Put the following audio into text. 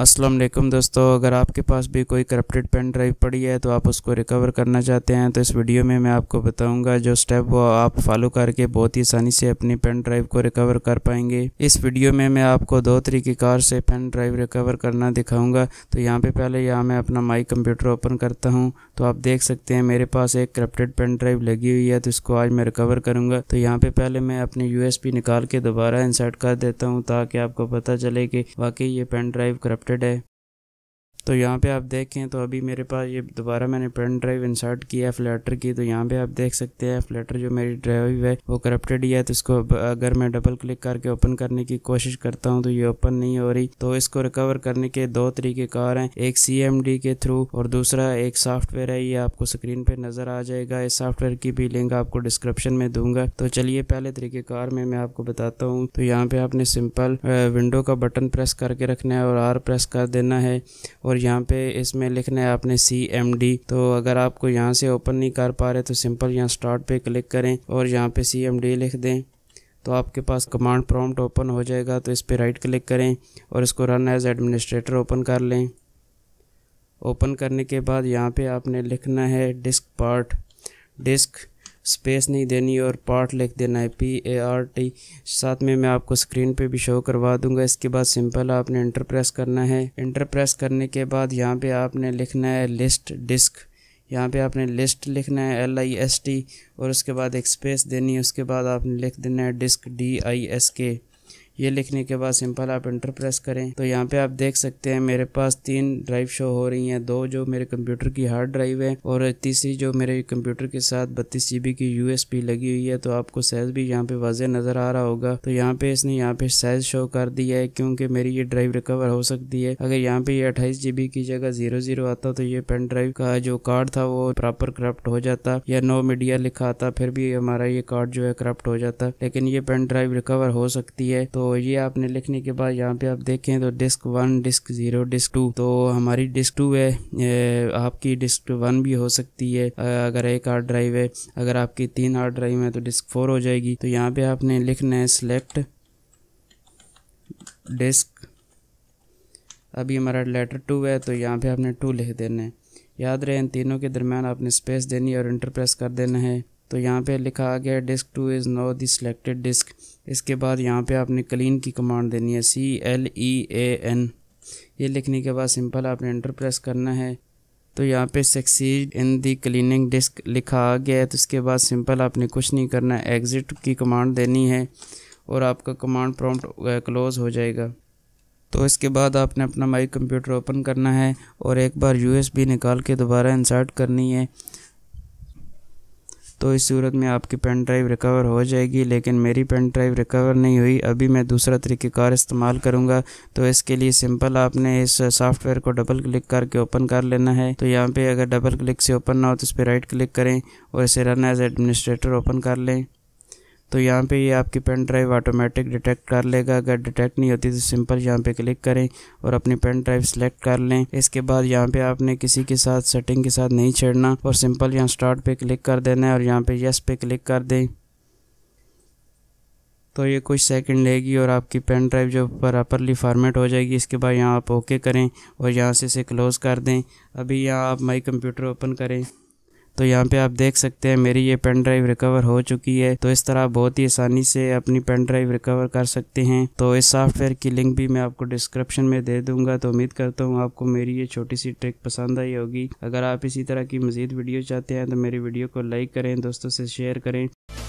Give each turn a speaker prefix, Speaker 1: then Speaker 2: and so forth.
Speaker 1: अस्सलाम वालेकुम दोस्तों अगर आपके पास भी कोई करप्टेड पेन ड्राइव पड़ी है तो आप उसको रिकवर करना चाहते हैं तो इस वीडियो में मैं आपको बताऊंगा जो स्टेप वो आप फॉलो करके बहुत ही आसानी से अपनी पेन ड्राइव को रिकवर कर पाएंगे इस वीडियो में मैं आपको दो तरीके कार से पेन ड्राइव रिकवर करना दिखाऊंगा तो यहाँ पे पहले यहाँ मैं अपना माई कंप्यूटर ओपन करता हूँ तो आप देख सकते हैं मेरे पास एक करप्टेड पेन ड्राइव लगी हुई है तो इसको आज मैं रिकवर करूँगा तो यहाँ पर पहले मैं अपनी यू निकाल के दोबारा इंसर्ट कर देता हूँ ताकि आपको पता चले कि वाकई ये पेन ड्राइव करप्ट Today. तो यहाँ पे आप देखें तो अभी मेरे पास ये दोबारा मैंने पेन ड्राइव इंसर्ट किया है फ्लैटर की तो यहाँ पे आप देख सकते हैं फ्लैटर जो मेरी ड्राइव है वो करप्टेड ही है तो इसको अगर मैं डबल क्लिक करके ओपन करने की कोशिश करता हूँ तो ये ओपन नहीं हो रही तो इसको रिकवर करने के दो तरीके कार हैं एक सी के थ्रू और दूसरा एक सॉफ्टवेयर है ये आपको स्क्रीन पर नज़र आ जाएगा इस सॉफ्टवेयर की भी लिंक आपको डिस्क्रिप्शन में दूंगा तो चलिए पहले तरीके कार में मैं आपको बताता हूँ तो यहाँ पे आपने सिंपल विंडो का बटन प्रेस करके रखना है और आर प्रेस कर देना है और और यहाँ पे इसमें लिखना है आपने सी एम डी तो अगर आपको यहाँ से ओपन नहीं कर पा रहे तो सिंपल यहाँ स्टार्ट पे क्लिक करें और यहाँ पे सी एम डी लिख दें तो आपके पास कमांड प्रॉम्प्ट ओपन हो जाएगा तो इस पर राइट क्लिक करें और इसको रन एज एडमिनिस्ट्रेटर ओपन कर लें ओपन करने के बाद यहाँ पे आपने लिखना है डिस्क पार्ट डिस्क स्पेस नहीं देनी और पार्ट लिख देना है पी ए आर टी साथ में मैं आपको स्क्रीन पे भी शो करवा दूंगा इसके बाद सिंपल आपने इंटर प्रेस करना है इंटर प्रेस करने के बाद यहाँ पे आपने लिखना है लिस्ट डिस्क यहाँ पे आपने लिस्ट लिखना है एल आई एस टी और उसके बाद एक स्पेस देनी है उसके बाद आपने लिख देना है डिस्क डी आई एस के ये लिखने के बाद सिंपल आप इंटर प्रेस करें तो यहाँ पे आप देख सकते हैं मेरे पास तीन ड्राइव शो हो रही हैं दो जो मेरे कंप्यूटर की हार्ड ड्राइव है और तीसरी जो मेरे कंप्यूटर के साथ बत्तीस जी की यू लगी हुई है तो आपको साइज भी यहाँ पे वाजह नज़र आ रहा होगा तो यहाँ पे इसने यहाँ पे साइज शो कर दिया है क्योंकि मेरी ये ड्राइव रिकवर हो सकती है अगर यहाँ पे ये अट्ठाईस जी की जगह जीरो जीरो आता तो ये पेन ड्राइव का जो कार्ड था वो प्रॉपर करप्ट हो जाता या नो मीडिया लिखा आता फिर भी हमारा ये कार्ड जो है करप्ट हो जाता लेकिन ये पेन ड्राइव रिकवर हो सकती है तो तो ये आपने लिखने के बाद यहाँ पे आप देखें तो disk one disk zero disk two तो हमारी डिस्क टू है आपकी डिस्क वन भी हो सकती है अगर एक हार्ड ड्राइव है अगर आपकी तीन हार्ड ड्राइव है तो डिस्क फोर हो जाएगी तो यहाँ पे आपने लिखना है सिलेक्ट डिस्क अभी हमारा लेटर टू है तो यहाँ पे आपने टू लिख देना है याद रहे इन तीनों के दरमियान आपने स्पेस देनी है और इंटर प्रेस कर देना है तो यहाँ पे लिखा आ गया disk two is now the selected disk इसके बाद यहाँ पे आपने क्लीन की कमांड देनी है C L E A N ये लिखने के बाद सिंपल आपने एंटर प्रेस करना है तो यहाँ पे succeed in the cleaning disk लिखा आ गया है तो इसके बाद सिंपल आपने कुछ नहीं करना एग्ज़िट की कमांड देनी है और आपका कमांड प्रॉम्प्ट क्लोज़ हो जाएगा तो इसके बाद आपने अपना माई कंप्यूटर ओपन करना है और एक बार यूएसबी निकाल के दोबारा इंसर्ट करनी है तो इस सूरत में आपकी पेन ड्राइव रिकवर हो जाएगी लेकिन मेरी पेन ड्राइव रिकवर नहीं हुई अभी मैं दूसरा तरीक़ेकार इस्तेमाल करूँगा तो इसके लिए सिंपल आपने इस सॉफ्टवेयर को डबल क्लिक करके ओपन कर लेना है तो यहाँ पर अगर डबल क्लिक से ओपन ना हो तो इस पर राइट क्लिक करें और इसे रन एज एडमिनिस्ट्रेटर ओपन कर लें तो यहाँ पे ये यह आपकी पेन ड्राइव ऑटोमेटिक डिटेक्ट कर लेगा अगर डिटेक्ट नहीं होती तो सिंपल यहाँ पे क्लिक करें और अपनी पेन ड्राइव सेलेक्ट कर लें इसके बाद यहाँ पे आपने किसी के साथ सेटिंग के साथ नहीं छेड़ना और सिंपल यहाँ स्टार्ट पे क्लिक कर देना है और यहाँ पे यस पे क्लिक कर दें तो ये कुछ सेकंड लेगी और आपकी पेन ड्राइव जो प्रॉपरली फॉर्मेट हो जाएगी इसके बाद यहाँ आप ओके करें और यहाँ से इसे क्लोज़ कर दें अभी यहाँ आप माई कंप्यूटर ओपन करें तो यहाँ पे आप देख सकते हैं मेरी ये पेन ड्राइव रिकवर हो चुकी है तो इस तरह आप बहुत ही आसानी से अपनी पेन ड्राइव रिकवर कर सकते हैं तो इस सॉफ्टवेयर की लिंक भी मैं आपको डिस्क्रिप्शन में दे दूंगा तो उम्मीद करता हूँ आपको मेरी ये छोटी सी ट्रिक पसंद आई होगी अगर आप इसी तरह की मज़ीद वीडियो चाहते हैं तो मेरी वीडियो को लाइक करें दोस्तों से शेयर करें